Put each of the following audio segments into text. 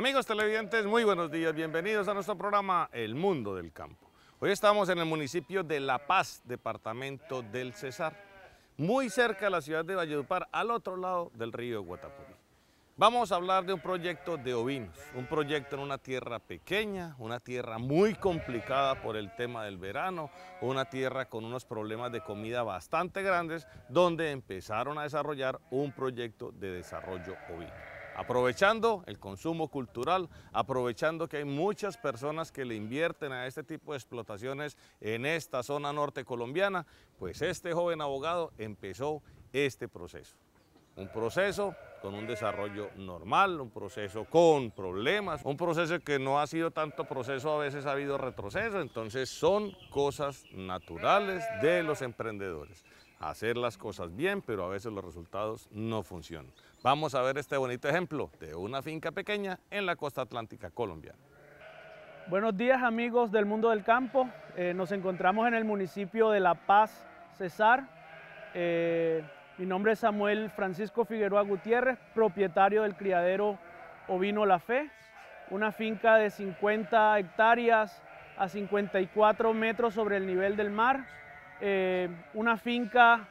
Amigos televidentes, muy buenos días, bienvenidos a nuestro programa El Mundo del Campo. Hoy estamos en el municipio de La Paz, departamento del Cesar, muy cerca de la ciudad de Valledupar, al otro lado del río Guatapurí. Vamos a hablar de un proyecto de ovinos, un proyecto en una tierra pequeña, una tierra muy complicada por el tema del verano, una tierra con unos problemas de comida bastante grandes, donde empezaron a desarrollar un proyecto de desarrollo ovino aprovechando el consumo cultural, aprovechando que hay muchas personas que le invierten a este tipo de explotaciones en esta zona norte colombiana, pues este joven abogado empezó este proceso. Un proceso con un desarrollo normal, un proceso con problemas, un proceso que no ha sido tanto proceso, a veces ha habido retroceso, entonces son cosas naturales de los emprendedores. Hacer las cosas bien, pero a veces los resultados no funcionan. Vamos a ver este bonito ejemplo de una finca pequeña en la costa atlántica colombiana. Buenos días amigos del mundo del campo. Eh, nos encontramos en el municipio de La Paz, Cesar. Eh, mi nombre es Samuel Francisco Figueroa Gutiérrez, propietario del criadero Ovino La Fe, una finca de 50 hectáreas a 54 metros sobre el nivel del mar, eh, una finca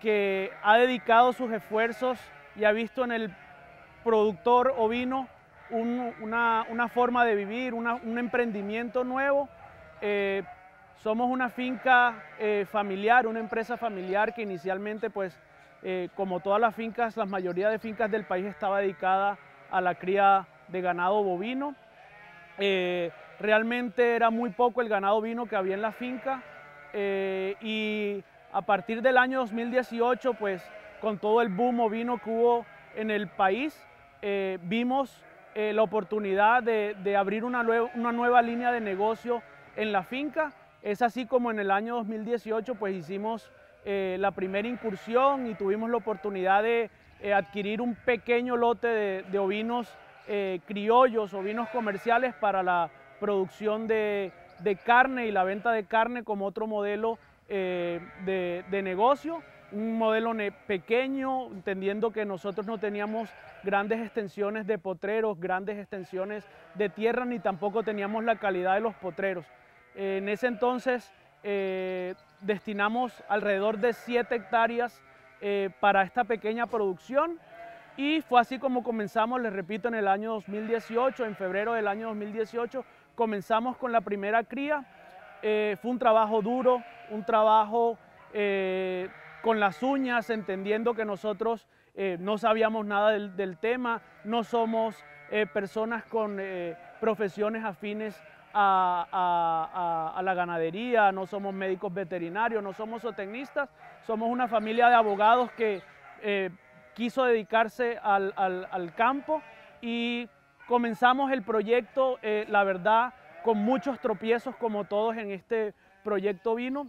que ha dedicado sus esfuerzos y ha visto en el productor ovino una, forma de vivir, un emprendimiento nuevo. Eh, somos una finca eh, familiar, una empresa familiar que inicialmente, pues, eh, como todas las fincas, la mayoría de fincas del país estaba dedicada a la cría de ganado bovino. realmente era muy poco el ganado vino que había en la finca y a partir del año 2018, pues, con todo el boom ovino que hubo en el país, eh, vimos eh, la oportunidad de, abrir una, nueva línea de negocio en la finca. Es así como en el año 2018 pues hicimos eh, la primera incursión y tuvimos la oportunidad de adquirir un pequeño lote de, ovinos criollos, ovinos comerciales para la producción de, carne y la venta de carne como otro modelo de negocio un modelo pequeño, entendiendo que nosotros no teníamos grandes extensiones de potreros, grandes extensiones de tierra, ni tampoco teníamos la calidad de los potreros. en ese entonces eh, destinamos alrededor de 7 hectáreas eh, para esta pequeña producción y fue así como comenzamos, les repito, en el año 2018, en febrero del año 2018, comenzamos con la primera cría. Eh, fue un trabajo duro, un trabajo con las uñas, entendiendo que nosotros eh, no sabíamos nada del, tema, no somos eh, personas con eh, profesiones afines a, la ganadería, no somos médicos veterinarios, no somos zootecnistas, somos una familia de abogados que quiso dedicarse al, al, campo y comenzamos el proyecto, la verdad, con muchos tropiezos como todos en este proyecto vino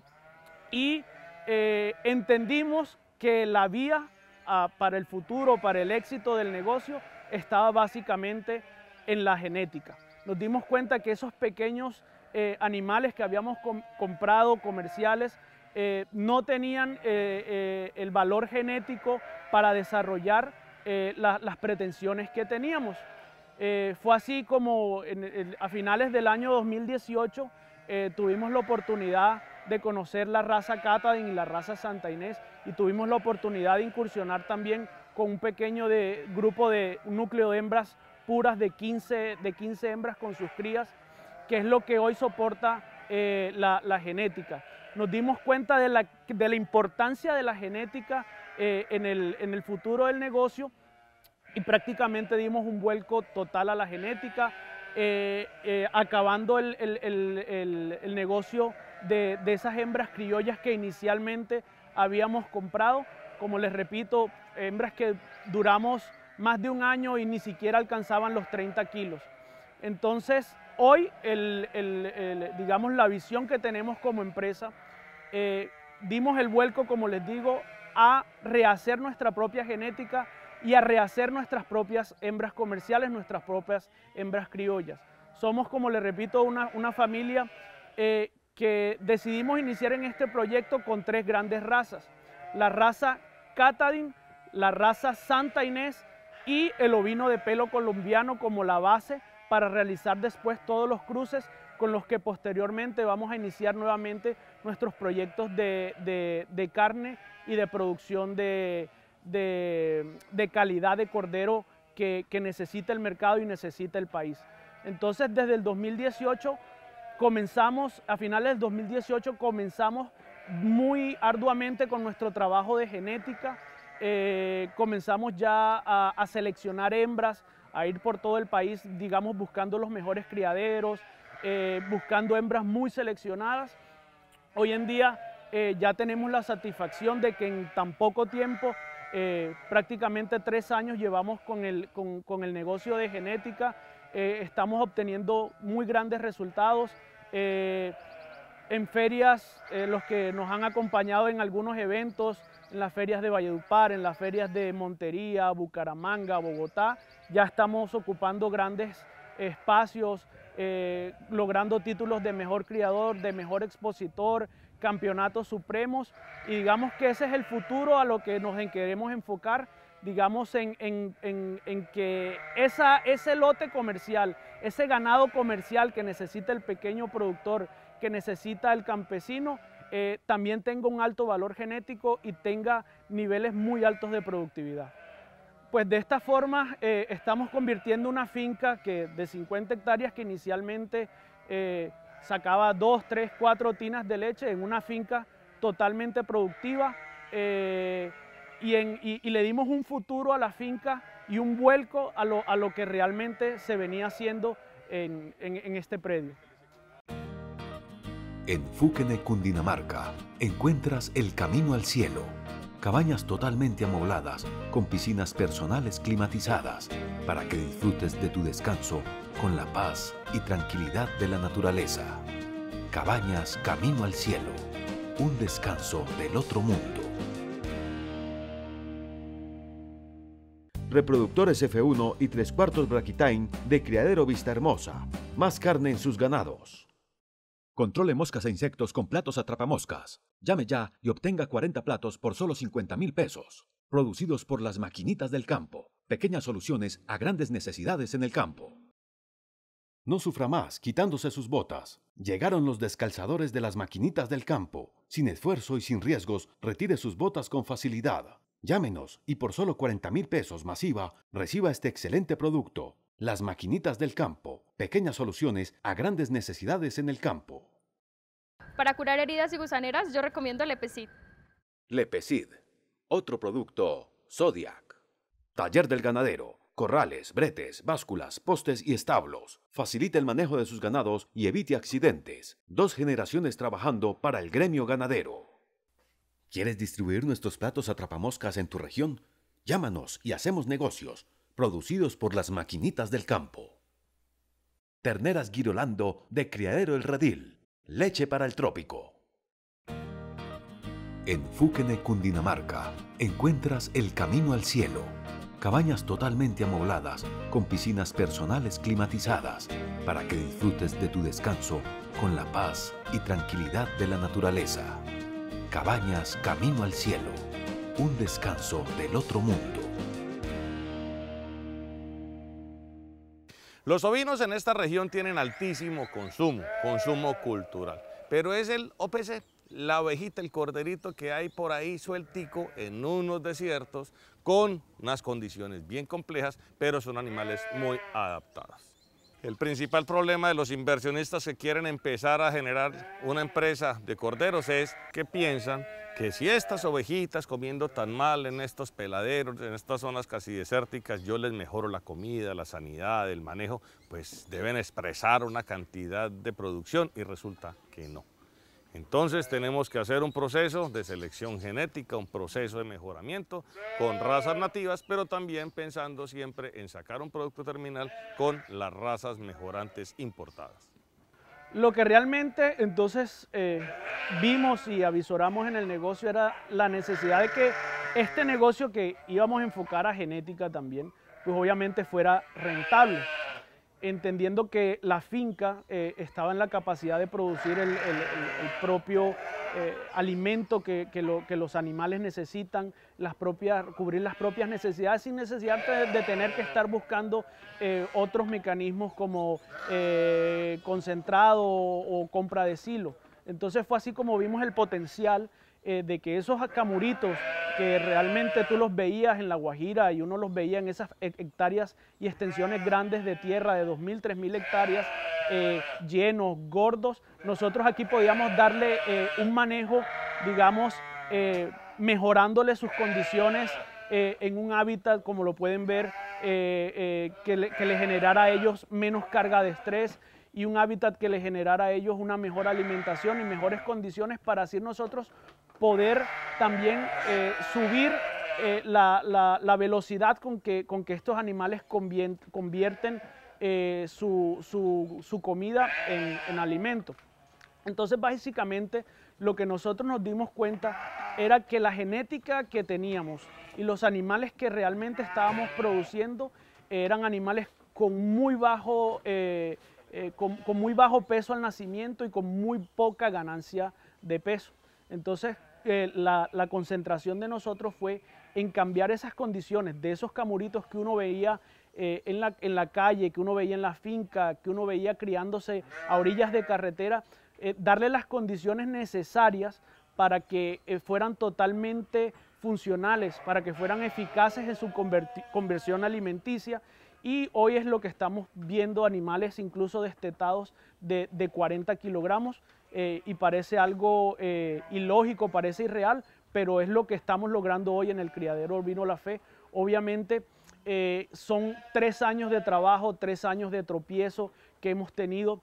y eh, entendimos que la vía ah, para el futuro, para el éxito del negocio, estaba básicamente en la genética. Nos dimos cuenta que esos pequeños eh, animales que habíamos comprado comerciales eh, no tenían el valor genético para desarrollar las pretensiones que teníamos. fue así como a finales del año 2018 tuvimos la oportunidad de conocer la raza Catadin y la raza Santa Inés y tuvimos la oportunidad de incursionar también con un pequeño de, grupo de núcleo de hembras puras de 15, de 15 hembras con sus crías, que es lo que hoy soporta eh, la, genética. Nos dimos cuenta de la, importancia de la genética eh, en, el, en el futuro del negocio y prácticamente dimos un vuelco total a la genética, eh, acabando el, el, el negocio de, esas hembras criollas que inicialmente habíamos comprado. Como les repito, hembras que duramos más de un año y ni siquiera alcanzaban los 30 kilos. Entonces, hoy, digamos, la visión que tenemos como empresa, eh, dimos el vuelco, como les digo, a rehacer nuestra propia genética y a rehacer nuestras propias hembras comerciales, nuestras propias hembras criollas. Somos, como les repito, una, una familia eh, que decidimos iniciar en este proyecto con tres grandes razas. La raza Catadin, la raza Santa Inés y el ovino de pelo colombiano como la base para realizar después todos los cruces con los que posteriormente vamos a iniciar nuevamente nuestros proyectos de, carne y de producción de, calidad de cordero que, que necesita el mercado y necesita el país. Entonces, desde el 2018 comenzamos, a finales del 2018, comenzamos muy arduamente con nuestro trabajo de genética. Eh, comenzamos ya a, seleccionar hembras, a ir por todo el país, digamos, buscando los mejores criaderos, eh, buscando hembras muy seleccionadas. Hoy en día eh, ya tenemos la satisfacción de que en tan poco tiempo, prácticamente tres años llevamos con el, con, con el negocio de genética, eh, estamos obteniendo muy grandes resultados. Eh, en ferias, eh, los que nos han acompañado en algunos eventos, en las ferias de Valledupar, en las ferias de Montería, Bucaramanga, Bogotá, ya estamos ocupando grandes espacios, logrando títulos de mejor criador, de mejor expositor, campeonatos supremos y digamos que ese es el futuro a lo que nos queremos enfocar digamos, en, que esa, ese lote comercial, ese ganado comercial que necesita el pequeño productor, que necesita el campesino, eh, también tenga un alto valor genético y tenga niveles muy altos de productividad. Pues de esta forma eh, estamos convirtiendo una finca que de 50 hectáreas que inicialmente eh, sacaba 2, 3, 4 tinas de leche en una finca totalmente productiva y, le dimos un futuro a la finca y un vuelco a lo, que realmente se venía haciendo en, este predio. En Fúquene, Cundinamarca, encuentras el camino al cielo. Cabañas totalmente amobladas, con piscinas personales climatizadas, para que disfrutes de tu descanso con la paz y tranquilidad de la naturaleza. Cabañas Camino al Cielo, un descanso del otro mundo. reproductores F1 y tres cuartos Braquitain de Criadero Vista Hermosa. Más carne en sus ganados. Controle moscas e insectos con platos atrapamoscas. Llame ya y obtenga 40 platos por solo 50 mil pesos. Producidos por las maquinitas del campo. Pequeñas soluciones a grandes necesidades en el campo. No sufra más quitándose sus botas. Llegaron los descalzadores de las maquinitas del campo. Sin esfuerzo y sin riesgos, retire sus botas con facilidad. Llámenos y por solo 40 mil pesos masiva reciba este excelente producto. Las maquinitas del campo, pequeñas soluciones a grandes necesidades en el campo. Para curar heridas y gusaneras yo recomiendo Lepecid. Lepecid, otro producto Zodiac. Taller del ganadero, corrales, bretes, básculas, postes y establos. Facilita el manejo de sus ganados y evite accidentes. Dos generaciones trabajando para el gremio ganadero. ¿Quieres distribuir nuestros platos atrapamoscas en tu región? Llámanos y hacemos negocios, producidos por las maquinitas del campo. Terneras Girolando de Criadero El Radil. Leche para el trópico. En Fúquene, Cundinamarca, encuentras el camino al cielo. Cabañas totalmente amobladas, con piscinas personales climatizadas, para que disfrutes de tu descanso con la paz y tranquilidad de la naturaleza. Cabañas Camino al Cielo, un descanso del otro mundo. Los ovinos en esta región tienen altísimo consumo, consumo cultural, pero es el OPC, la ovejita, el corderito que hay por ahí sueltico en unos desiertos con unas condiciones bien complejas, pero son animales muy adaptados. El principal problema de los inversionistas que quieren empezar a generar una empresa de corderos es que piensan que si estas ovejitas comiendo tan mal en estos peladeros, en estas zonas casi desérticas, yo les mejoro la comida, la sanidad, el manejo, pues deben expresar una cantidad de producción y resulta que no. Entonces tenemos que hacer un proceso de selección genética, un proceso de mejoramiento con razas nativas, pero también pensando siempre en sacar un producto terminal con las razas mejorantes importadas. Lo que realmente entonces eh, vimos y avisoramos en el negocio era la necesidad de que este negocio que íbamos a enfocar a genética también, pues obviamente fuera rentable entendiendo que la finca eh, estaba en la capacidad de producir el, propio eh, alimento que, los animales necesitan, las propias, cubrir las propias necesidades sin necesidad de, tener que estar buscando eh, otros mecanismos como concentrado o compra de silo. Entonces fue así como vimos el potencial eh, de que esos camuritos que realmente tú los veías en La Guajira y uno los veía en esas hectáreas y extensiones grandes de tierra de 2.000, 3.000 hectáreas, eh, llenos, gordos, nosotros aquí podíamos darle eh, un manejo, digamos, mejorándole sus condiciones en un hábitat, como lo pueden ver, que le, generara a ellos menos carga de estrés, y un hábitat que le generara a ellos una mejor alimentación y mejores condiciones para así nosotros poder también eh, subir eh, la, velocidad con que, con que estos animales convierten eh, su, comida en, alimento. Entonces básicamente lo que nosotros nos dimos cuenta era que la genética que teníamos y los animales que realmente estábamos produciendo eran animales con muy bajo, con muy bajo peso al nacimiento y con muy poca ganancia de peso. Entonces, eh, la, concentración de nosotros fue en cambiar esas condiciones de esos camuritos que uno veía eh, en, la, calle, que uno veía en la finca, que uno veía criándose a orillas de carretera, eh, darle las condiciones necesarias para que fueran totalmente funcionales, para que fueran eficaces en su conversión alimenticia. Y hoy es lo que estamos viendo, animales incluso destetados de 40 kilogramos, eh, y parece algo eh, ilógico, parece irreal, pero es lo que estamos logrando hoy en el criadero Vino La Fe. Obviamente eh, son tres años de trabajo, tres años de tropiezo que hemos tenido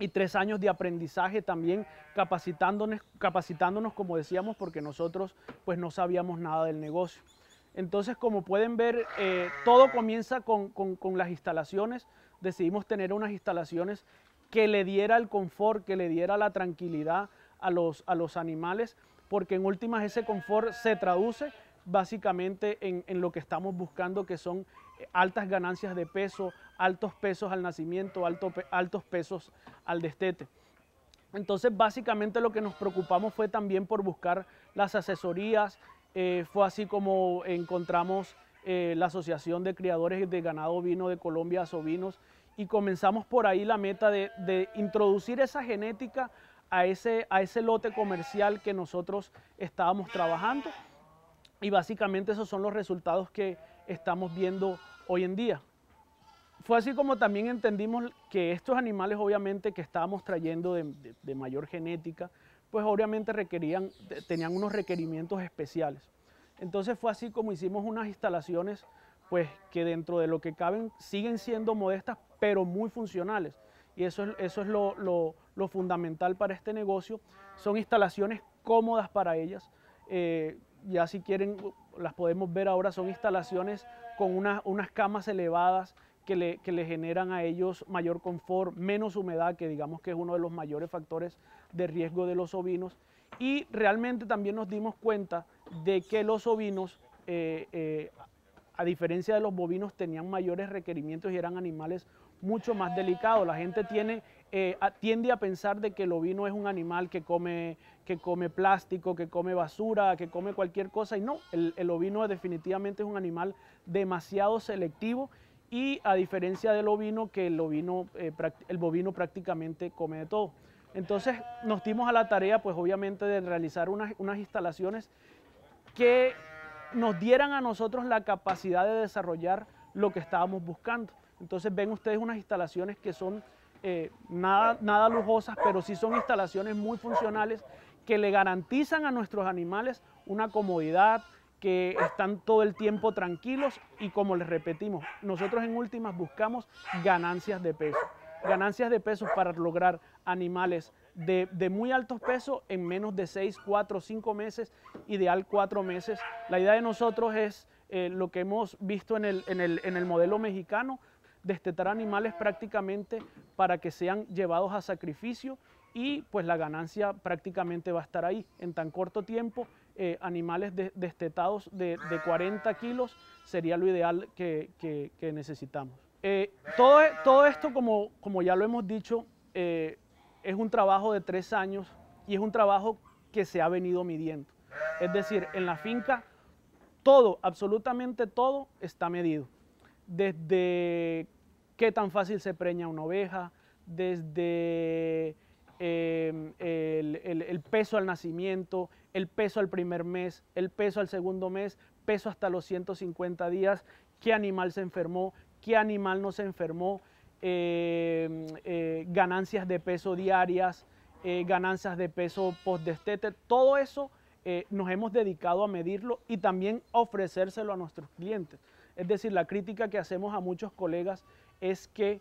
y tres años de aprendizaje también capacitándonos, capacitándonos como decíamos, porque nosotros pues no sabíamos nada del negocio. Entonces, como pueden ver, todo comienza con, con, las instalaciones. Decidimos tener unas instalaciones que le diera el confort, que le diera la tranquilidad a los, a los animales, porque en últimas ese confort se traduce básicamente en, lo que estamos buscando, que son eh, altas ganancias de peso, altos pesos al nacimiento, altos pesos al destete. Entonces, básicamente lo que nos preocupamos fue también por buscar las asesorías, eh, fue así como encontramos eh, la Asociación de Criadores de Ganado Vino de Colombia, Asovinos, y comenzamos por ahí la meta de, introducir esa genética a ese, a ese lote comercial que nosotros estábamos trabajando y básicamente esos son los resultados que estamos viendo hoy en día. Fue así como también entendimos que estos animales obviamente que estábamos trayendo de, mayor genética, pues obviamente requerían, tenían unos requerimientos especiales. Entonces fue así como hicimos unas instalaciones pues que dentro de lo que caben siguen siendo modestas, pero muy funcionales. Y eso es, eso es lo, fundamental para este negocio. Son instalaciones cómodas para ellas. Eh, ya si quieren, las podemos ver ahora, son instalaciones con unas camas elevadas que le, generan a ellos mayor confort, menos humedad, que digamos que es uno de los mayores factores de riesgo de los ovinos. Y realmente también nos dimos cuenta de que los ovinos eh, eh, a diferencia de los bovinos, tenían mayores requerimientos y eran animales mucho más delicados. La gente tiene, eh, tiende a pensar de que el ovino es un animal que come, que come plástico, que come basura, que come cualquier cosa, y no, el, ovino definitivamente es un animal demasiado selectivo y a diferencia del ovino, que el, ovino, eh, el bovino prácticamente come de todo. Entonces nos dimos a la tarea, pues obviamente, de realizar unas instalaciones que nos dieran a nosotros la capacidad de desarrollar lo que estábamos buscando. Entonces ven ustedes unas instalaciones que son eh, nada, nada lujosas, pero sí son instalaciones muy funcionales que le garantizan a nuestros animales una comodidad, que están todo el tiempo tranquilos y como les repetimos, nosotros en últimas buscamos ganancias de peso. Ganancias de peso para lograr animales de, muy altos pesos en menos de 6, 4, 5 meses, ideal 4 meses. La idea de nosotros es eh, lo que hemos visto en el, en el, modelo mexicano, destetar animales prácticamente para que sean llevados a sacrificio y pues la ganancia prácticamente va a estar ahí. En tan corto tiempo, eh, animales destetados de, de, 40 kilos sería lo ideal que, necesitamos. Eh, todo, todo, esto, como, como, ya lo hemos dicho, es un trabajo de tres años y es un trabajo que se ha venido midiendo. Es decir, en la finca todo, absolutamente todo está medido. Desde qué tan fácil se preña una oveja, desde em, el, el, peso al nacimiento, el peso al primer mes, el peso al segundo mes, peso hasta los 150 días, qué animal se enfermó, qué animal no se enfermó, Em, eh, ganancias de peso diarias, eh, ganancias de peso post-destete, todo eso eh, nos hemos dedicado a medirlo y también ofrecérselo a nuestros clientes. Es decir, la crítica que hacemos a muchos colegas es que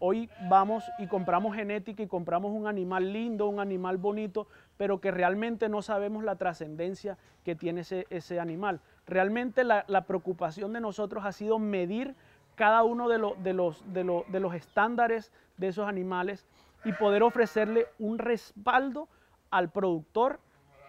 hoy vamos y compramos genética y compramos un animal lindo, un animal bonito, pero que realmente no sabemos la trascendencia que tiene ese, animal. Realmente la preocupación de nosotros ha sido medir cada uno de, de, los, de, los estándares de esos animales y poder ofrecerle un respaldo al productor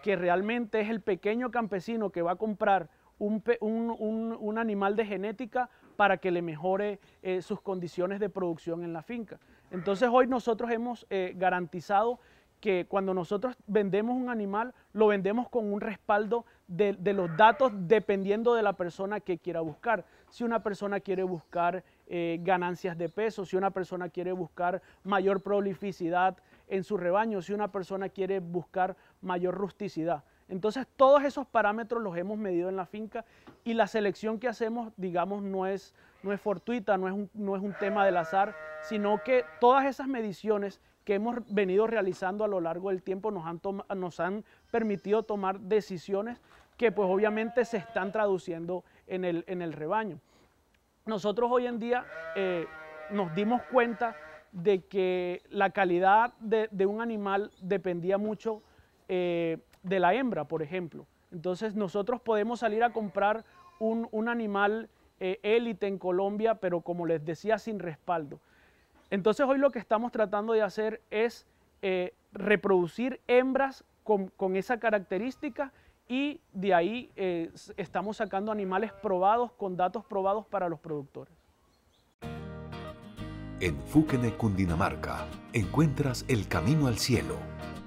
que realmente es el pequeño campesino que va a comprar un, animal de genética para que le mejore eh, sus condiciones de producción en la finca. Entonces hoy nosotros hemos eh, garantizado que cuando nosotros vendemos un animal, lo vendemos con un respaldo de, de, los datos dependiendo de la persona que quiera buscar si una persona quiere buscar eh, ganancias de peso, si una persona quiere buscar mayor prolificidad en su rebaño, si una persona quiere buscar mayor rusticidad. Entonces todos esos parámetros los hemos medido en la finca y la selección que hacemos, digamos, no es, no es fortuita, no es, un, no es un tema del azar, sino que todas esas mediciones que hemos venido realizando a lo largo del tiempo nos han, nos han permitido tomar decisiones que pues obviamente se están traduciendo en el, en el rebaño nosotros hoy en día eh, nos dimos cuenta de que la calidad de, un animal dependía mucho eh, de la hembra, por ejemplo. Entonces nosotros podemos salir a comprar un, animal eh, élite en Colombia, pero como les decía, sin respaldo. Entonces hoy lo que estamos tratando de hacer es reproducir hembras con esa característica y de ahí eh, estamos sacando animales probados con datos probados para los productores. En Fúquene, Cundinamarca, encuentras el camino al cielo.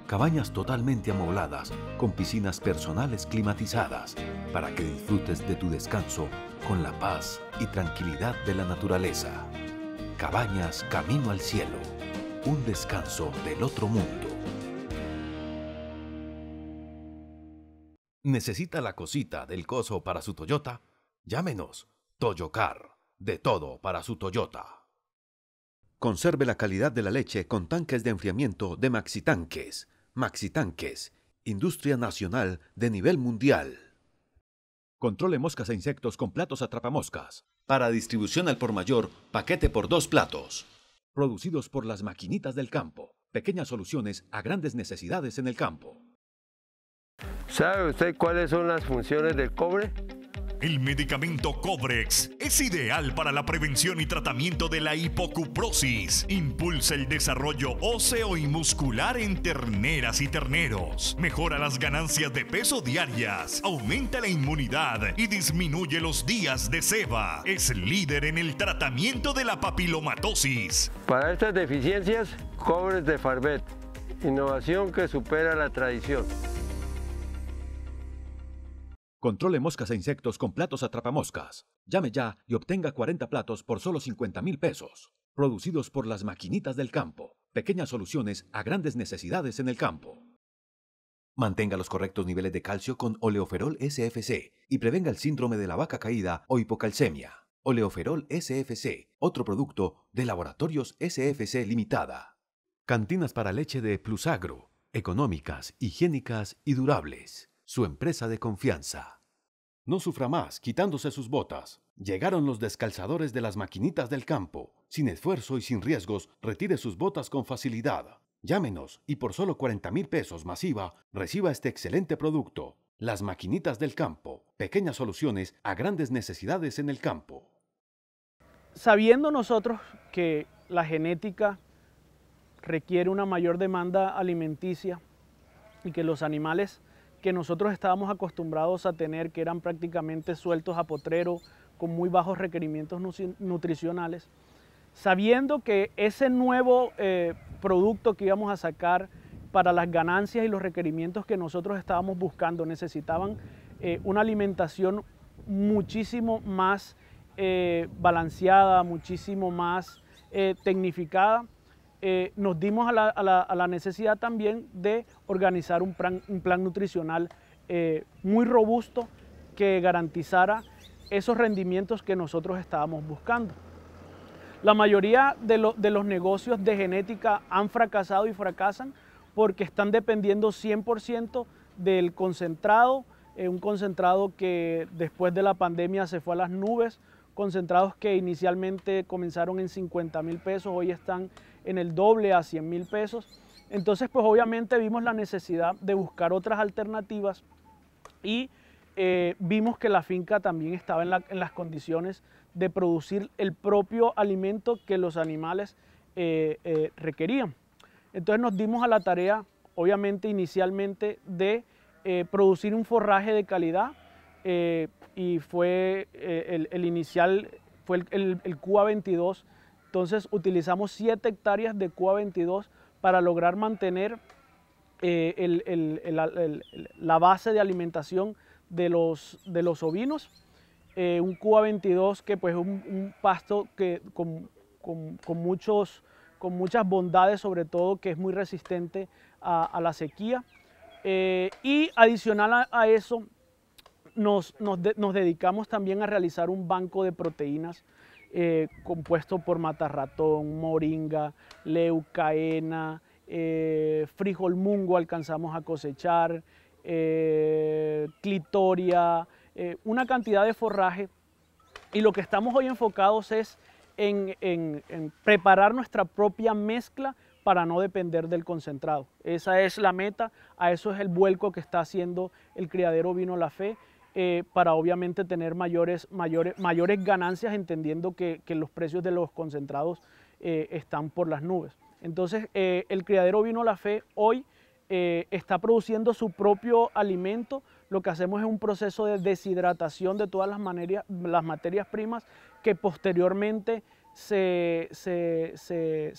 Cabañas totalmente amobladas, con piscinas personales climatizadas, para que disfrutes de tu descanso con la paz y tranquilidad de la naturaleza. Cabañas Camino al Cielo, un descanso del otro mundo. ¿Necesita la cosita del coso para su Toyota? Llámenos. Toyocar. De todo para su Toyota. Conserve la calidad de la leche con tanques de enfriamiento de Maxitanques. Maxitanques. Industria nacional de nivel mundial. Controle moscas e insectos con platos atrapamoscas. Para distribución al por mayor, paquete por dos platos. Producidos por las maquinitas del campo. Pequeñas soluciones a grandes necesidades en el campo. ¿Sabe usted cuáles son las funciones del cobre? El medicamento Cobrex es ideal para la prevención y tratamiento de la hipocuprosis. Impulsa el desarrollo óseo y muscular en terneras y terneros. Mejora las ganancias de peso diarias. Aumenta la inmunidad y disminuye los días de ceba. Es líder en el tratamiento de la papilomatosis. Para estas deficiencias, Cobrex de Farbet, Innovación que supera la tradición. Controle moscas e insectos con platos atrapamoscas. Llame ya y obtenga 40 platos por solo 50 mil pesos. Producidos por las maquinitas del campo. Pequeñas soluciones a grandes necesidades en el campo. Mantenga los correctos niveles de calcio con oleoferol SFC y prevenga el síndrome de la vaca caída o hipocalcemia. Oleoferol SFC, otro producto de Laboratorios SFC Limitada. Cantinas para leche de Plusagro, económicas, higiénicas y durables su empresa de confianza. No sufra más quitándose sus botas. Llegaron los descalzadores de las maquinitas del campo. Sin esfuerzo y sin riesgos, retire sus botas con facilidad. Llámenos y por solo 40 mil pesos masiva, reciba este excelente producto. Las maquinitas del campo, pequeñas soluciones a grandes necesidades en el campo. Sabiendo nosotros que la genética requiere una mayor demanda alimenticia y que los animales que nosotros estábamos acostumbrados a tener, que eran prácticamente sueltos a potrero, con muy bajos requerimientos nutricionales, sabiendo que ese nuevo eh, producto que íbamos a sacar para las ganancias y los requerimientos que nosotros estábamos buscando necesitaban eh, una alimentación muchísimo más eh, balanceada, muchísimo más tecnificada eh, nos dimos a la, necesidad también de organizar un plan, nutricional eh, muy robusto que garantizara esos rendimientos que nosotros estábamos buscando. La mayoría de, los negocios de genética han fracasado y fracasan porque están dependiendo 100% del concentrado, eh, un concentrado que después de la pandemia se fue a las nubes, concentrados que inicialmente comenzaron en 50 mil pesos, hoy están en el doble a 100 mil pesos. Entonces, pues obviamente vimos la necesidad de buscar otras alternativas y eh, vimos que la finca también estaba en, las condiciones de producir el propio alimento que los animales eh, eh, requerían. Entonces nos dimos a la tarea, obviamente inicialmente, de producir un forraje de calidad y fue el, inicial, fue el, el, el QA22 entonces utilizamos 7 hectáreas de CUA 22 para lograr mantener eh, la base de alimentación de los, ovinos. Eh, un CUA 22 que pues es un, pasto que con, con, muchas bondades, sobre todo que es muy resistente a, la sequía. Eh, y adicional a, eso, nos, nos, dedicamos también a realizar un banco de proteínas eh, compuesto por matarratón, moringa, leucaena, eh, frijol mungo alcanzamos a cosechar, eh, clitoria, una cantidad de forraje. Y lo que estamos hoy enfocados es en preparar nuestra propia mezcla para no depender del concentrado. Esa es la meta, a eso es el vuelco que está haciendo el criadero Vino La Fe eh, para obviamente tener mayores, mayores, mayores ganancias, entendiendo que, los precios de los concentrados eh, están por las nubes. Entonces, eh, el criadero Vino La Fe hoy está produciendo su propio alimento. Lo que hacemos es un proceso de deshidratación de todas las, las materias primas que posteriormente se,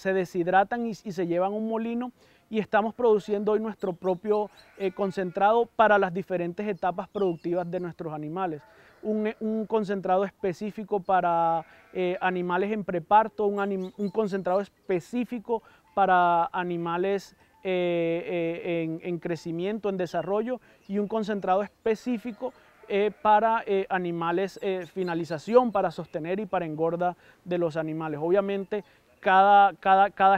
deshidratan y, y se llevan a un molino y estamos produciendo hoy nuestro propio eh, concentrado para las diferentes etapas productivas de nuestros animales. Un, eh, concentrado específico para eh, animales en preparto, un, concentrado específico para animales en, en, crecimiento, en desarrollo y un concentrado específico para animales finalización, para sostener y para engorda de los animales. Obviamente cada,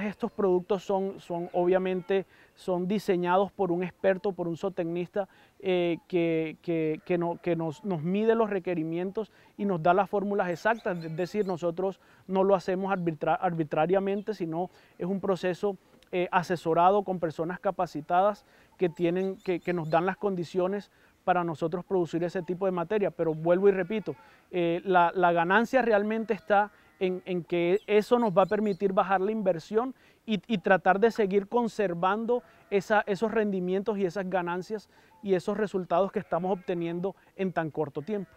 de estos productos son, son obviamente son diseñados por un experto, por un zootecnista eh, que, que, nos, mide los requerimientos y nos da las fórmulas exactas. Es decir, nosotros no lo hacemos arbitrariamente, sino es un proceso eh, asesorado con personas capacitadas que, tienen, que, nos dan las condiciones para nosotros producir ese tipo de materia. Pero vuelvo y repito, eh, la, la, ganancia realmente está en, que eso nos va a permitir bajar la inversión y, tratar de seguir conservando esos rendimientos y esas ganancias y esos resultados que estamos obteniendo en tan corto tiempo.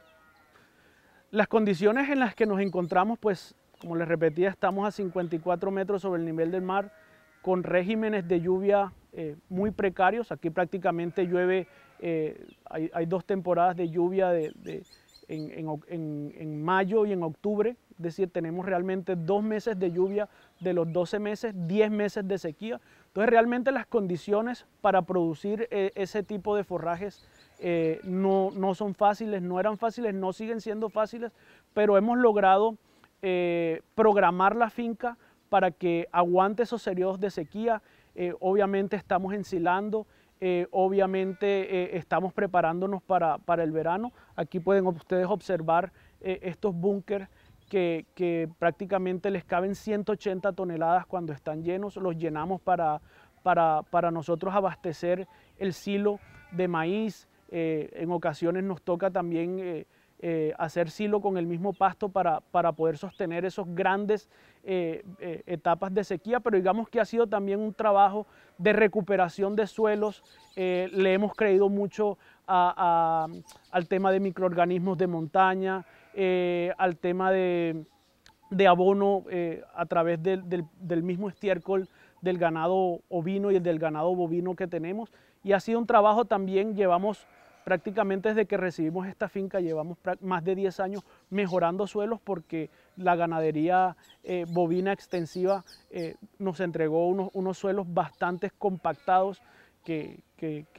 Las condiciones en las que nos encontramos, pues como les repetía, estamos a 54 metros sobre el nivel del mar, con regímenes de lluvia eh, muy precarios. Aquí prácticamente llueve, eh, hay, dos temporadas de lluvia en mayo y en octubre es decir, tenemos realmente dos meses de lluvia de los 12 meses, 10 meses de sequía. Entonces realmente las condiciones para producir eh, ese tipo de forrajes eh, no, son fáciles, no eran fáciles, no siguen siendo fáciles, pero hemos logrado eh, programar la finca para que aguante esos periodos de sequía. obviamente estamos ensilando, obviamente estamos preparándonos para, el verano. Aquí pueden ustedes observar estos búnkers que, prácticamente les caben 180 toneladas cuando están llenos, los llenamos para, nosotros abastecer el silo de maíz. Eh, en ocasiones nos toca también eh, eh, hacer silo con el mismo pasto para, poder sostener esas grandes etapas de sequía, pero digamos que ha sido también un trabajo de recuperación de suelos. le hemos creído mucho al tema de microorganismos de montaña, eh, al tema de, abono eh, a través del, mismo estiércol del ganado ovino y el del ganado bovino que tenemos. Y ha sido un trabajo también, llevamos prácticamente desde que recibimos esta finca, llevamos más de 10 años mejorando suelos porque la ganadería eh, bovina extensiva nos entregó unos suelos bastante compactados que,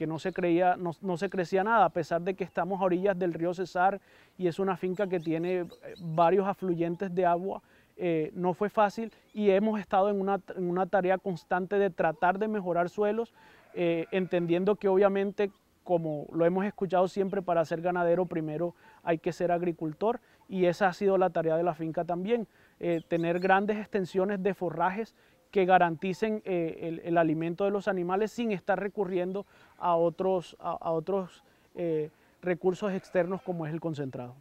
no, se creía, no, se crecía nada, a pesar de que estamos a orillas del río Cesar y es una finca que tiene eh, varios afluentes de agua. Eh, no fue fácil y hemos estado en una, tarea constante de tratar de mejorar suelos, eh, entendiendo que obviamente, como lo hemos escuchado siempre, para ser ganadero primero hay que ser agricultor y esa ha sido la tarea de la finca también, tener grandes extensiones de forrajes que garanticen eh, el, alimento de los animales sin estar recurriendo a otros, a, otros eh, recursos externos como es el concentrado.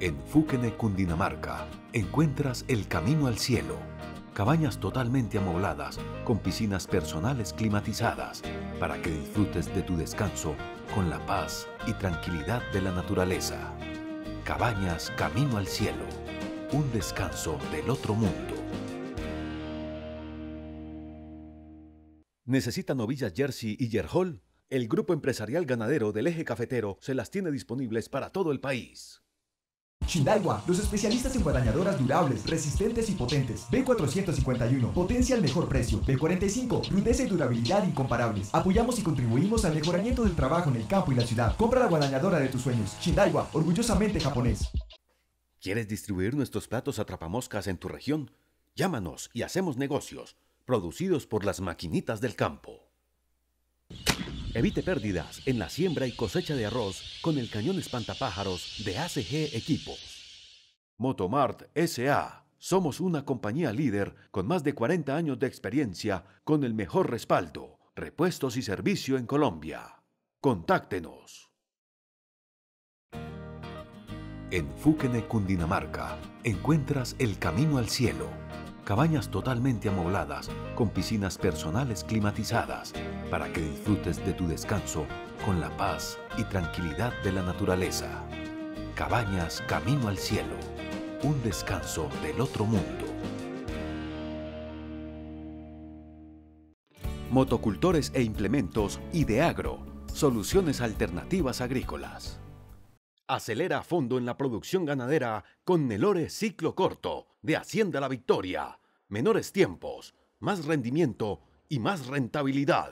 En Fúquene, Cundinamarca, encuentras el camino al cielo. Cabañas totalmente amobladas, con piscinas personales climatizadas, para que disfrutes de tu descanso con la paz y tranquilidad de la naturaleza. Cabañas Camino al Cielo, un descanso del otro mundo. ¿Necesitan novillas Jersey y Jerhol? El grupo empresarial ganadero del eje cafetero se las tiene disponibles para todo el país. Shindaiwa, los especialistas en guadañadoras durables, resistentes y potentes. B451, potencia al mejor precio. B45, rudeza y durabilidad incomparables. Apoyamos y contribuimos al mejoramiento del trabajo en el campo y la ciudad. Compra la guadañadora de tus sueños. Shindaiwa, orgullosamente japonés. ¿Quieres distribuir nuestros platos atrapamoscas en tu región? Llámanos y hacemos negocios producidos por las maquinitas del campo. Evite pérdidas en la siembra y cosecha de arroz con el cañón espantapájaros de ACG Equipos. Motomart SA. Somos una compañía líder con más de 40 años de experiencia con el mejor respaldo, repuestos y servicio en Colombia. Contáctenos. En Fúquene, Cundinamarca, encuentras el camino al cielo cabañas totalmente amobladas, con piscinas personales climatizadas, para que disfrutes de tu descanso con la paz y tranquilidad de la naturaleza. Cabañas Camino al Cielo, un descanso del otro mundo. Motocultores e implementos y de agro, soluciones alternativas agrícolas. Acelera a fondo en la producción ganadera con Nelore Ciclo Corto de Hacienda La Victoria. Menores tiempos, más rendimiento y más rentabilidad.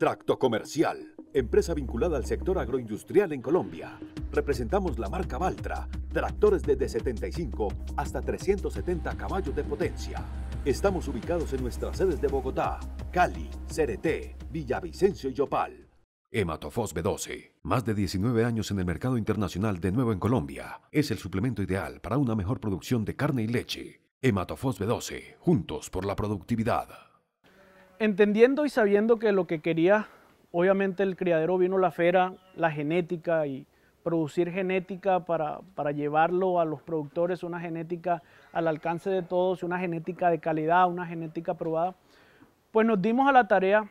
Tracto Comercial, empresa vinculada al sector agroindustrial en Colombia. Representamos la marca Valtra, tractores desde 75 hasta 370 caballos de potencia. Estamos ubicados en nuestras sedes de Bogotá, Cali, Cereté, Villavicencio y Yopal. Hematofos B12, más de 19 años en el mercado internacional de nuevo en Colombia, es el suplemento ideal para una mejor producción de carne y leche. Hematofos B12, juntos por la productividad. Entendiendo y sabiendo que lo que quería, obviamente el criadero vino la fera, la genética y producir genética para, para llevarlo a los productores, una genética al alcance de todos, una genética de calidad, una genética probada, pues nos dimos a la tarea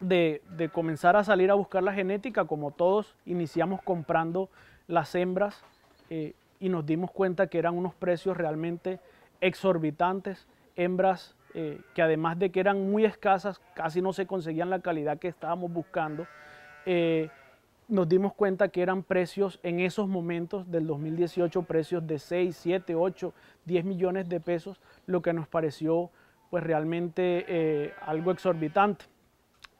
de, comenzar a salir a buscar la genética, como todos iniciamos comprando las hembras eh, y nos dimos cuenta que eran unos precios realmente exorbitantes, hembras eh, que además de que eran muy escasas, casi no se conseguían la calidad que estábamos buscando, eh, nos dimos cuenta que eran precios en esos momentos del 2018, precios de 6, 7, 8, 10 millones de pesos, lo que nos pareció pues realmente algo exorbitante.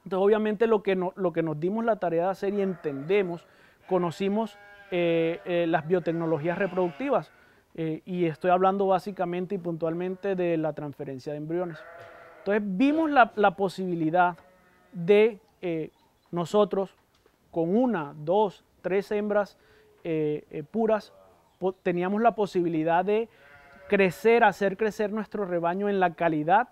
Entonces, obviamente, lo que, lo que nos dimos la tarea de hacer y entendemos, conocimos eh, eh, las biotecnologías reproductivas. Eh, y estoy hablando básicamente y puntualmente de la transferencia de embriones. Entonces, vimos la, la posibilidad de nosotros, con una, dos, tres hembras puras, teníamos la posibilidad de crecer, hacer crecer nuestro rebaño en la calidad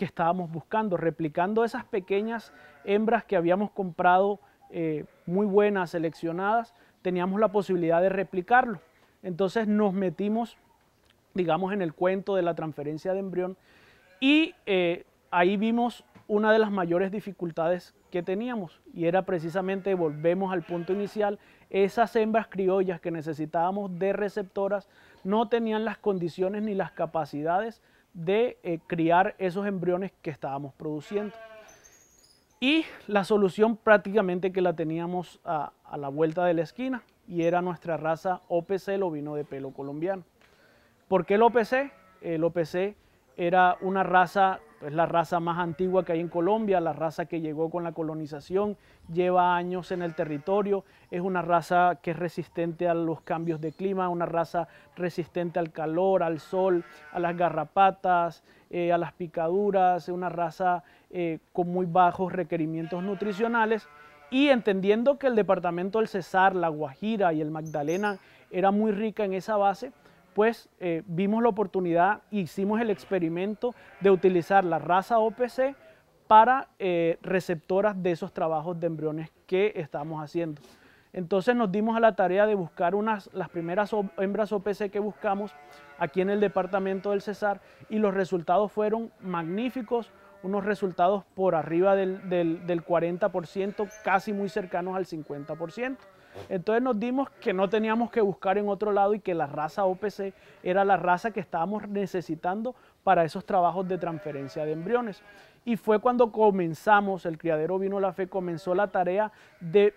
que estábamos buscando, replicando esas pequeñas hembras que habíamos comprado eh, muy buenas, seleccionadas, teníamos la posibilidad de replicarlo. Entonces nos metimos, digamos, en el cuento de la transferencia de embrión y eh, ahí vimos una de las mayores dificultades que teníamos y era precisamente, volvemos al punto inicial, esas hembras criollas que necesitábamos de receptoras no tenían las condiciones ni las capacidades de eh, criar esos embriones que estábamos produciendo. Y la solución prácticamente que la teníamos a, a la vuelta de la esquina y era nuestra raza OPC, el ovino de pelo colombiano. ¿Por qué el OPC? El OPC era una raza es la raza más antigua que hay en Colombia, la raza que llegó con la colonización, lleva años en el territorio, es una raza que es resistente a los cambios de clima, una raza resistente al calor, al sol, a las garrapatas, eh, a las picaduras, es una raza eh, con muy bajos requerimientos nutricionales. Y entendiendo que el departamento del Cesar, la Guajira y el Magdalena era muy rica en esa base, pues eh, vimos la oportunidad, hicimos el experimento de utilizar la raza OPC para eh, receptoras de esos trabajos de embriones que estamos haciendo. Entonces nos dimos a la tarea de buscar unas, las primeras hembras OPC que buscamos aquí en el departamento del Cesar y los resultados fueron magníficos, unos resultados por arriba del, del 40%, casi muy cercanos al 50%. Entonces nos dimos que no teníamos que buscar en otro lado y que la raza OPC era la raza que estábamos necesitando para esos trabajos de transferencia de embriones. Y fue cuando comenzamos, el criadero vino la fe, comenzó la tarea de,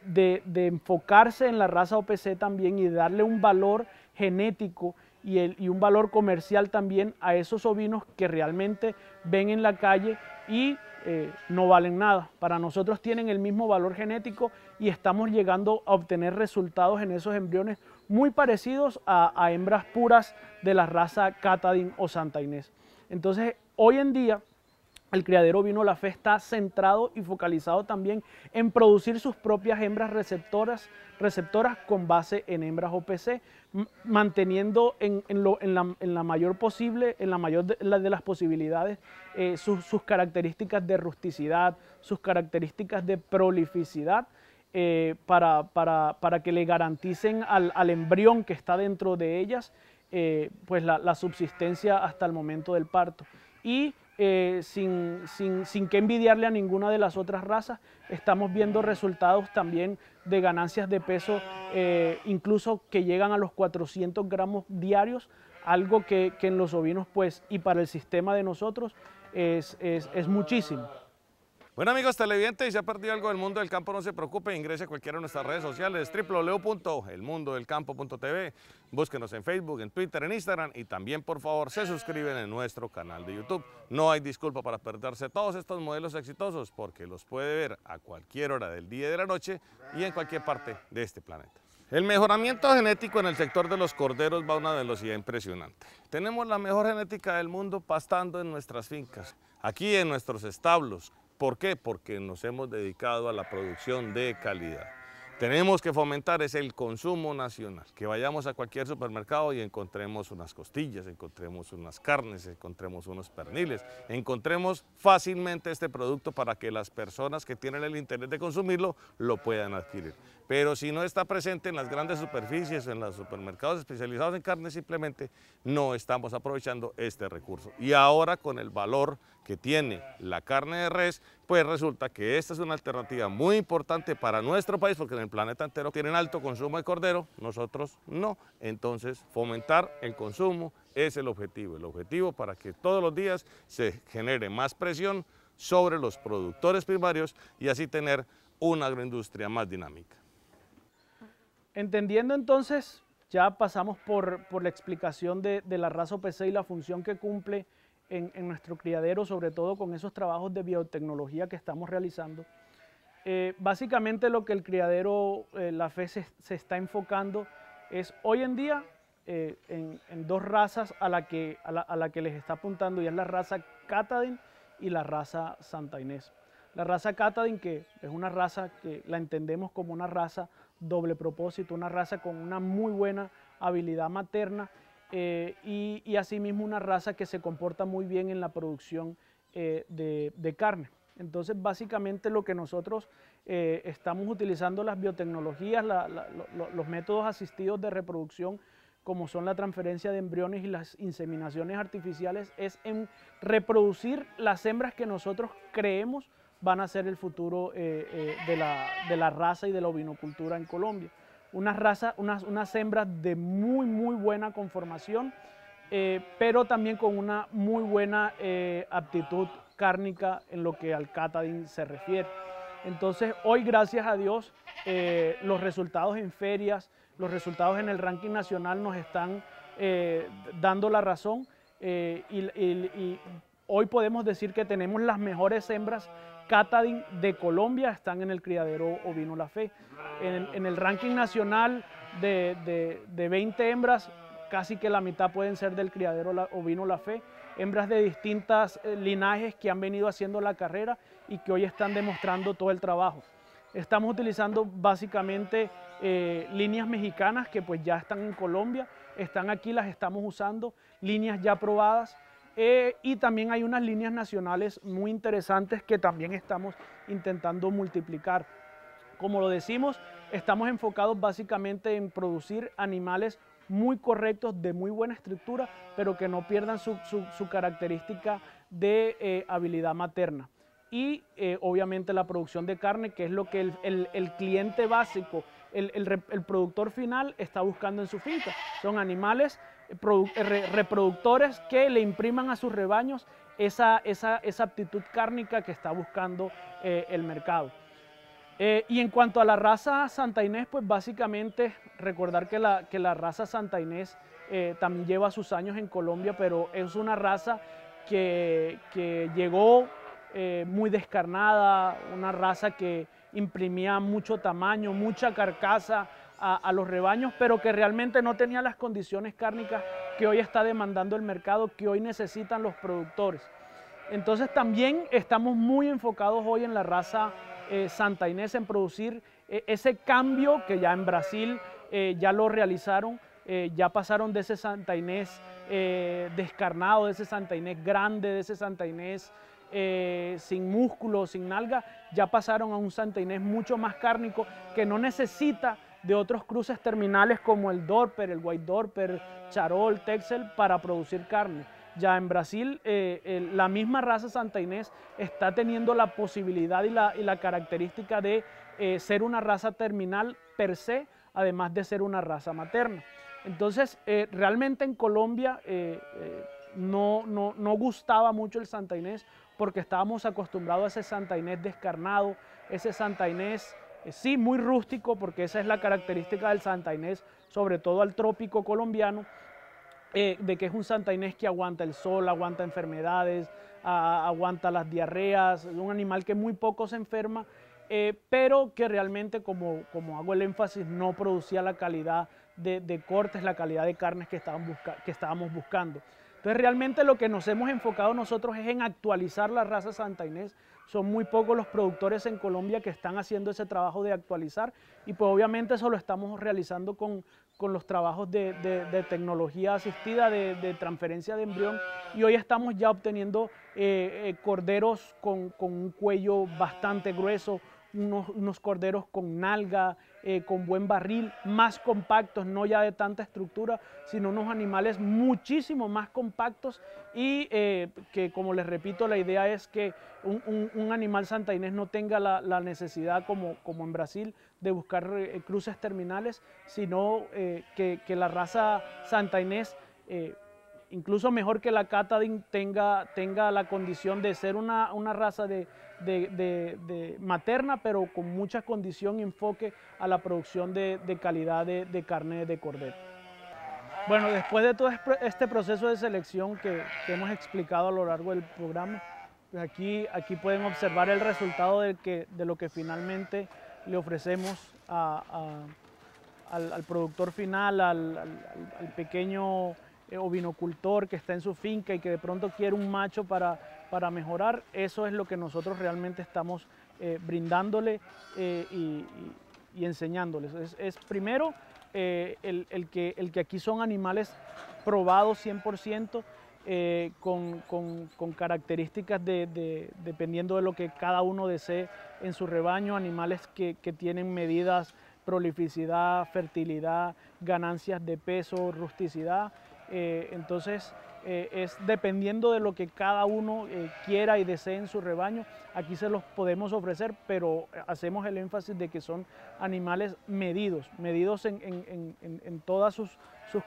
enfocarse en la raza OPC también y darle un valor genético y, y, un valor comercial también a esos ovinos que realmente ven en la calle y eh, no valen nada. Para nosotros tienen el mismo valor genético y estamos llegando a obtener resultados en esos embriones muy parecidos a, a hembras puras de la raza Catadin o Santa Inés. Entonces, hoy en día el criadero vino la fe está centrado y focalizado también en producir sus propias hembras receptoras, receptoras con base en hembras OPC, manteniendo en, la, mayor posible, en la mayor de, las posibilidades, eh, sus, características de rusticidad, sus características de prolificidad, eh, para, para, que le garanticen al, embrión que está dentro de ellas eh, pues la, la subsistencia hasta el momento del parto. Y eh, sin, que envidiarle a ninguna de las otras razas. Estamos viendo resultados también de ganancias de peso, eh, incluso que llegan a los 400 gramos diarios, algo que, en los ovinos, pues, y para el sistema de nosotros es muchísimo. Bueno amigos televidentes, si ha perdido algo del mundo del campo, no se preocupe, ingrese a cualquiera de nuestras redes sociales, www.elmundodelcampo.tv, búsquenos en Facebook, en Twitter, en Instagram y también por favor se suscriben en nuestro canal de YouTube. No hay disculpa para perderse todos estos modelos exitosos porque los puede ver a cualquier hora del día y de la noche y en cualquier parte de este planeta. El mejoramiento genético en el sector de los corderos va a una velocidad impresionante. Tenemos la mejor genética del mundo pastando en nuestras fincas, aquí en nuestros establos, ¿Por qué? Porque nos hemos dedicado a la producción de calidad. Tenemos que fomentar es el consumo nacional, que vayamos a cualquier supermercado y encontremos unas costillas, encontremos unas carnes, encontremos unos perniles, encontremos fácilmente este producto para que las personas que tienen el interés de consumirlo lo puedan adquirir. Pero si no está presente en las grandes superficies, en los supermercados especializados en carne, simplemente no estamos aprovechando este recurso. Y ahora con el valor que tiene la carne de res, pues resulta que esta es una alternativa muy importante para nuestro país, porque en el planeta entero tienen alto consumo de cordero, nosotros no. Entonces, fomentar el consumo es el objetivo, el objetivo para que todos los días se genere más presión sobre los productores primarios y así tener una agroindustria más dinámica. Entendiendo entonces, ya pasamos por, la explicación de, la raza OPC y la función que cumple en, nuestro criadero, sobre todo con esos trabajos de biotecnología que estamos realizando. Eh, básicamente lo que el criadero, eh, la fe se, está enfocando es hoy en día eh, en, dos razas a la, que, a la, a, la, que les está apuntando y es la raza Catadin y la raza Santa Inés. La raza Catadin, que es una raza que la entendemos como una raza doble propósito, una raza con una muy buena habilidad materna eh, y, asimismo una raza que se comporta muy bien en la producción eh, de, carne. Entonces básicamente lo que nosotros eh, estamos utilizando las biotecnologías, los métodos asistidos de reproducción como son la transferencia de embriones y las inseminaciones artificiales, es en reproducir las hembras que nosotros creemos van a ser el futuro de la, de la raza y de la ovinocultura en Colombia unas razas, unas, hembras de muy, muy buena conformación, eh, pero también con una muy buena eh, aptitud cárnica en lo que al catadín se refiere. Entonces, hoy, gracias a Dios, eh, los resultados en ferias, los resultados en el ranking nacional nos están dando la razón y hoy podemos decir que tenemos las mejores hembras Catadin de Colombia están en el criadero Ovino La Fe. En, el ranking nacional de, 20 hembras, casi que la mitad pueden ser del criadero Ovino La Fe, hembras de distintas eh, linajes que han venido haciendo la carrera y que hoy están demostrando todo el trabajo. Estamos utilizando básicamente eh, líneas mexicanas que pues ya están en Colombia, están aquí, las estamos usando, líneas ya probadas eh, y también hay unas líneas nacionales muy interesantes que también estamos intentando multiplicar. Como lo decimos, estamos enfocados básicamente en producir animales muy correctos, de muy buena estructura, pero que no pierdan su, característica de eh, habilidad materna. Y eh, obviamente la producción de carne, que es lo que el, cliente básico, el, el productor final está buscando en su finca. Son animales eh, reproductores que le impriman a sus rebaños esa, esa, aptitud cárnica que está buscando eh, el mercado. Eh, y en cuanto a la raza Santa Inés, pues básicamente recordar que la, raza Santa Inés también lleva sus años en Colombia, pero es una raza que, que llegó muy descarnada, una raza que imprimía mucho tamaño, mucha carcasa, a, los rebaños, pero que realmente no tenía las condiciones cárnicas que hoy está demandando el mercado, que hoy necesitan los productores. Entonces también estamos muy enfocados hoy en la raza eh, Santa Inés, en producir eh, ese cambio que ya en Brasil eh, ya lo realizaron, ya pasaron de ese Santa Inés descarnado, de ese Santa Inés grande, de ese Santa Inés sin músculo, sin nalga, ya pasaron a un Santa Inés mucho más cárnico que no necesita de otros cruces terminales como el Dorper, el White Dorper, Charol, Texel, para producir carne. Ya en Brasil, eh, la misma raza Santa Inés está teniendo la posibilidad y la, característica de eh, ser una raza terminal per se, además de ser una raza materna. Entonces, eh, realmente en Colombia no, no gustaba mucho el Santa Inés porque estábamos acostumbrados a ese Santa Inés descarnado, ese Santa Inés sí muy rústico, porque esa es la característica del Santa Inés, sobre todo al trópico colombiano, eh, de que es un Santa Inés que aguanta el sol, aguanta enfermedades, aguanta las diarreas, es un animal que muy poco se enferma, eh, pero que realmente, como, hago el énfasis, no producía la calidad de, cortes, la calidad de carnes que, que estábamos buscando. Entonces realmente lo que nos hemos enfocado nosotros es en actualizar la raza Santa Inés son muy pocos los productores en Colombia que están haciendo ese trabajo de actualizar y pues obviamente eso lo estamos realizando con, los trabajos de, tecnología asistida, de, transferencia de embrión y hoy estamos ya obteniendo eh, eh, corderos con, con, un cuello bastante grueso, unos, unos corderos con nalga, eh, con buen barril, más compactos, no ya de tanta estructura, sino unos animales muchísimo más compactos y eh, que, como les repito, la idea es que un, animal Santa Inés no tenga la, la, necesidad, como, como en Brasil, de buscar eh, cruces terminales, sino que, la raza Santa Inés incluso mejor que la Catadin tenga, tenga la condición de ser una raza de, materna, pero con mucha condición y enfoque a la producción de, calidad de, carne de cordero. Bueno, después de todo este proceso de selección que, hemos explicado a lo largo del programa, pues aquí, aquí pueden observar el resultado de, lo que finalmente le ofrecemos al, productor final, al, al pequeño eh, ovinocultor que está en su finca y que de pronto quiere un macho para para mejorar. Eso es lo que nosotros realmente estamos eh, brindándoles eh, y, enseñándoles. Es, primero eh, el, que, aquí son animales probados 100%. con, características de, dependiendo de lo que cada uno desee en su rebaño, animales que, tienen medidas, prolificidad, fertilidad, ganancias de peso, rusticidad. entonces, eh, es dependiendo de lo que cada uno eh, quiera y desee en su rebaño. Aquí se los podemos ofrecer, pero eh, hacemos el énfasis de que son animales medidos, medidos en, todas sus,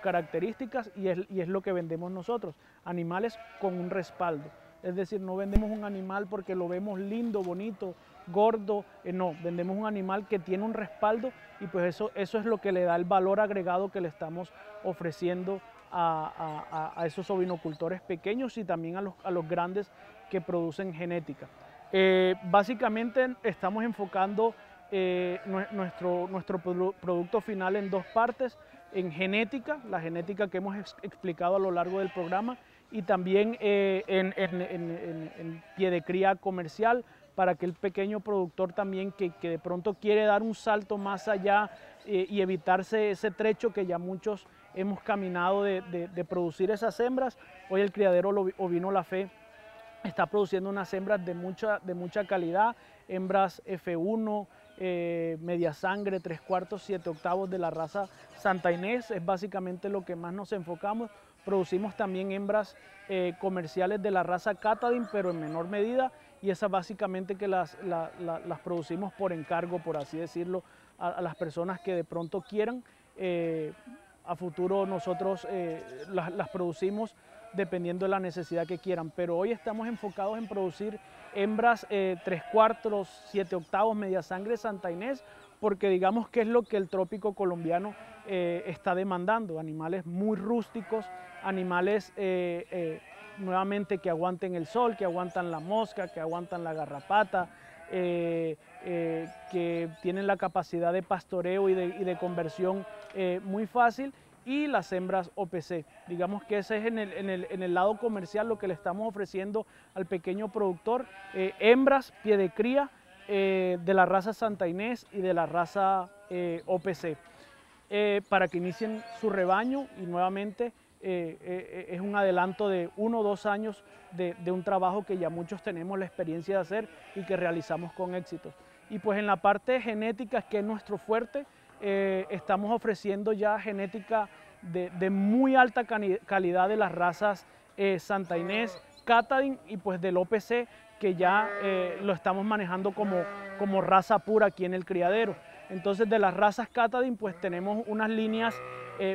características y es, lo que vendemos nosotros, animales con un respaldo. Es decir, no vendemos un animal porque lo vemos lindo, bonito, gordo, no, vendemos un animal que tiene un respaldo y pues eso, eso es lo que le da el valor agregado que le estamos ofreciendo a, esos ovinocultores pequeños y también a los, a los grandes que producen genética. Eh, básicamente estamos enfocando eh, nuestro, nuestro producto final en dos partes, en genética, la genética que hemos explicado a lo largo del programa, y también eh, en, en, pie de cría comercial para que el pequeño productor también que, de pronto quiere dar un salto más allá y evitarse ese trecho que ya muchos hemos caminado de, producir esas hembras. Hoy el criadero Ovino La Fe está produciendo unas hembras de mucha, de mucha calidad, hembras F1, eh, media sangre, tres cuartos, siete octavos de la raza Santa Inés, es básicamente lo que más nos enfocamos. Producimos también hembras eh, comerciales de la raza Catadin, pero en menor medida, y esas básicamente que las, producimos por encargo, por así decirlo, a, las personas que de pronto quieran. Eh, a futuro nosotros eh, las, producimos dependiendo de la necesidad que quieran, pero hoy estamos enfocados en producir hembras eh, tres cuartos, siete octavos, media sangre, Santa Inés, porque digamos que es lo que el trópico colombiano eh, está demandando, animales muy rústicos, animales nuevamente que aguanten el sol, que aguantan la mosca, que aguantan la garrapata, eh, que tienen la capacidad de pastoreo y de, conversión eh, muy fácil y las hembras OPC. Digamos que ese es en el, lado comercial lo que le estamos ofreciendo al pequeño productor, eh, hembras, pie de cría de la raza Santa Inés y de la raza OPC, para que inicien su rebaño y nuevamente es un adelanto de uno o dos años de un trabajo que ya muchos tenemos la experiencia de hacer y que realizamos con éxito. Y pues en la parte genética, que es nuestro fuerte, eh, estamos ofreciendo ya genética de, muy alta calidad de las razas eh, Santa Inés, Catadin y pues del OPC, que ya eh, lo estamos manejando como, como raza pura aquí en el criadero. Entonces de las razas Catadin pues tenemos unas líneas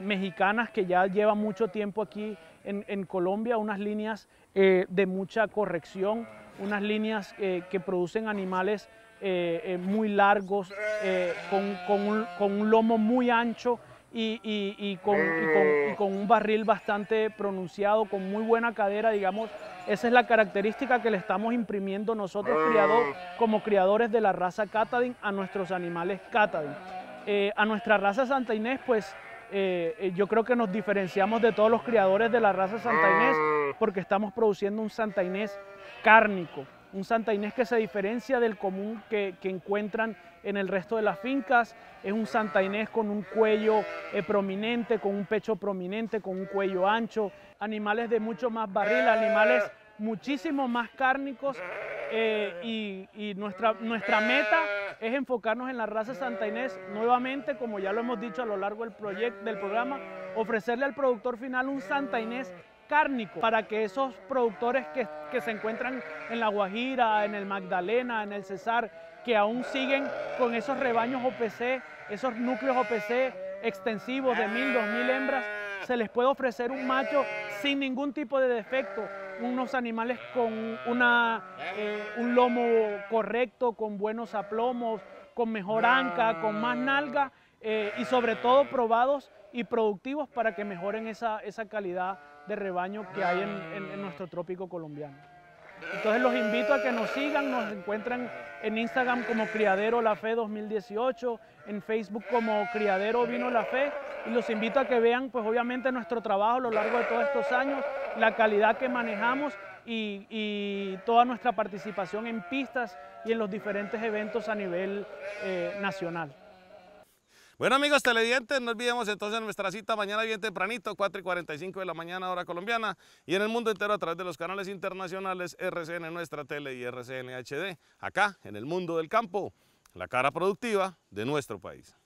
mexicanas que ya llevan mucho tiempo aquí en, Colombia, unas líneas de mucha corrección, unas líneas que producen animales eh, eh, muy largos, eh, con, un, lomo muy ancho y, mm. con, un barril bastante pronunciado, con muy buena cadera, digamos. Esa es la característica que le estamos imprimiendo nosotros mm. criador, como criadores de la raza Catadin a nuestros animales Catadin. a nuestra raza Santa Inés, pues yo creo que nos diferenciamos de todos los criadores de la raza Santa Inés mm. porque estamos produciendo un Santa Inés cárnico, un Santa Inés que se diferencia del común que, encuentran en el resto de las fincas. Es un Santa Inés con un cuello eh, prominente, con un pecho prominente, con un cuello ancho. Animales de mucho más barril, animales muchísimo más cárnicos eh, y, nuestra, nuestra meta es enfocarnos en la raza Santa Inés nuevamente, como ya lo hemos dicho a lo largo del, proyecto, del programa, ofrecerle al productor final un Santa Inés para que esos productores que, se encuentran en La Guajira, en el Magdalena, en el Cesar, que aún siguen con esos rebaños OPC, esos núcleos OPC extensivos de mil, dos mil hembras, se les puede ofrecer un macho sin ningún tipo de defecto, unos animales con eh, un lomo correcto, con buenos aplomos, con mejor anca, con más nalga eh, y sobre todo probados y productivos para que mejoren esa, esa calidad de rebaño que hay en, nuestro mm. trópico colombiano. Entonces los invito a que nos sigan, nos encuentran en Instagram como Criadero La Fe 2018, en Facebook como Criadero Vino La Fe y los invito a que vean pues obviamente nuestro trabajo a lo largo de todos estos años, la calidad que manejamos y, toda nuestra participación en pistas y en los diferentes eventos a nivel eh, nacional. Bueno amigos televidentes, no olvidemos entonces nuestra cita mañana bien tempranito, 4 y 45 de la mañana hora colombiana y en el mundo entero a través de los canales internacionales RCN Nuestra Tele y RCN HD, acá en el mundo del campo, la cara productiva de nuestro país.